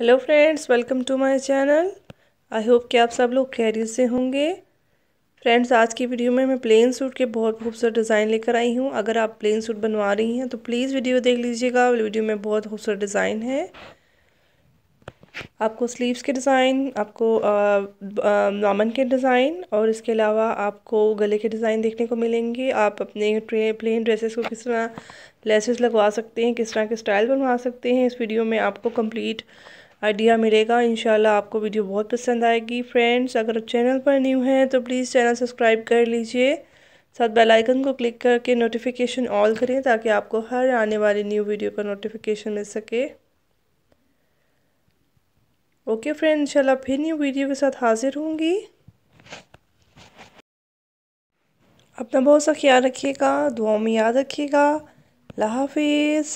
hello friends welcome to my channel I hope कि आप सब लोग खैरियत से होंगे फ्रेंड्स आज की वीडियो में मैं प्लेन सूट के बहुत खूबसूरत डिज़ाइन लेकर आई हूँ अगर आप प्लेन सूट बनवा रही हैं तो प्लीज़ वीडियो देख लीजिएगा वीडियो में बहुत खूबसूरत डिज़ाइन है आपको स्लीव्स के डिज़ाइन आपको नामन के डिज़ाइन और इसके अलावा आपको गले के डिज़ाइन देखने को मिलेंगे आप अपने प्लेन ड्रेसेस को किस तरह लेसेस लगवा सकते हैं किस तरह के स्टाइल बनवा सकते हैं इस वीडियो में आपको कंप्लीट आइडिया मिलेगा इंशाल्लाह आपको वीडियो बहुत पसंद आएगी फ्रेंड्स अगर आप चैनल पर न्यू हैं तो प्लीज़ चैनल सब्सक्राइब कर लीजिए साथ बेल आइकन को क्लिक करके नोटिफिकेशन ऑल करें ताकि आपको हर आने वाली न्यू वीडियो का नोटिफिकेशन मिल सके ओके फ्रेंड इंशाल्लाह फिर न्यू वीडियो के साथ हाज़िर होंगी अपना बहुत सा ख्याल रखिएगा दुआओं में याद रखिएगा अल्लाह हाफिज़